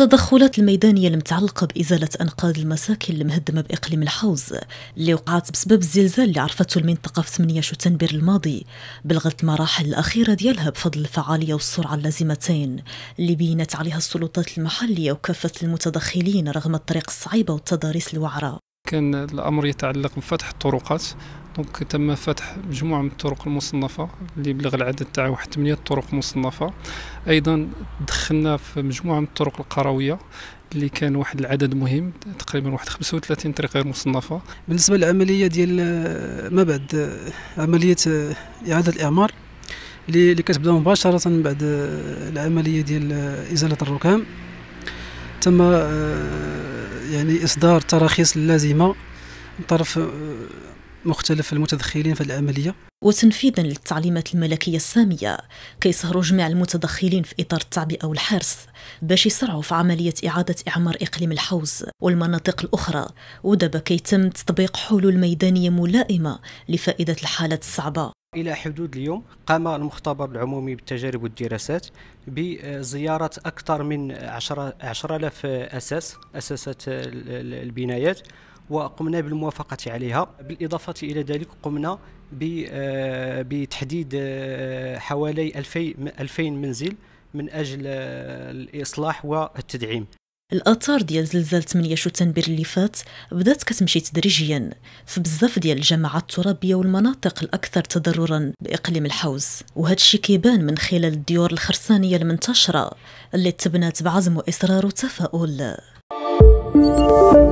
التدخلات الميدانية المتعلقة بإزالة أنقاض المساكن المهدمة بإقليم الحوز اللي وقعت بسبب الزلزال اللي عرفته المنطقة في 8 شتنبر الماضي بلغت المراحل الأخيرة ديالها بفضل الفعالية والسرعة اللازمتين اللي بينت عليها السلطات المحلية وكافة المتدخلين رغم الطريق الصعيبة والتضاريس الوعرة كان الامر يتعلق بفتح الطرقات دونك تم فتح مجموعة من الطرق المصنفة اللي بلغ العدد تاعها واحد 8 طرق مصنفة أيضا دخلنا في مجموعة من الطرق القروية اللي كان واحد العدد مهم تقريبا واحد 35 طريق غير مصنفة بالنسبة للعملية ديال آه، ما بعد آه، عملية آه، إعادة الإعمار اللي كتبدا مباشرة من بعد العملية ديال إزالة الركام تم يعني إصدار التراخيص اللازمة من طرف آه، مختلف المتدخلين في العملية وتنفيذا للتعليمات الملكية السامية كيسهروا جميع المتدخلين في إطار التعبئة والحرس باش يسرعوا في عملية إعادة إعمار إقليم الحوز والمناطق الأخرى ودابا كيتم تطبيق حلول ميدانية ملائمة لفائدة الحالات الصعبة إلى حدود اليوم قام المختبر العمومي بالتجارب والدراسات بزيارة أكثر من 10000 أساس أساسات البنايات وقمنا بالموافقة عليها بالإضافة إلى ذلك قمنا آه، بتحديد آه، حوالي 2000 منزل من أجل آه، الإصلاح والتدعيم الاثار ديال زلزال 8 شتنبر اللي فات بدات كتمشي تدريجيا في بزاف ديال الجماعات الترابيه والمناطق الاكثر تضررا باقليم الحوز وهذا الشيء كيبان من خلال الديور الخرسانيه المنتشره اللي تبنات بعزم واصرار وتفاؤل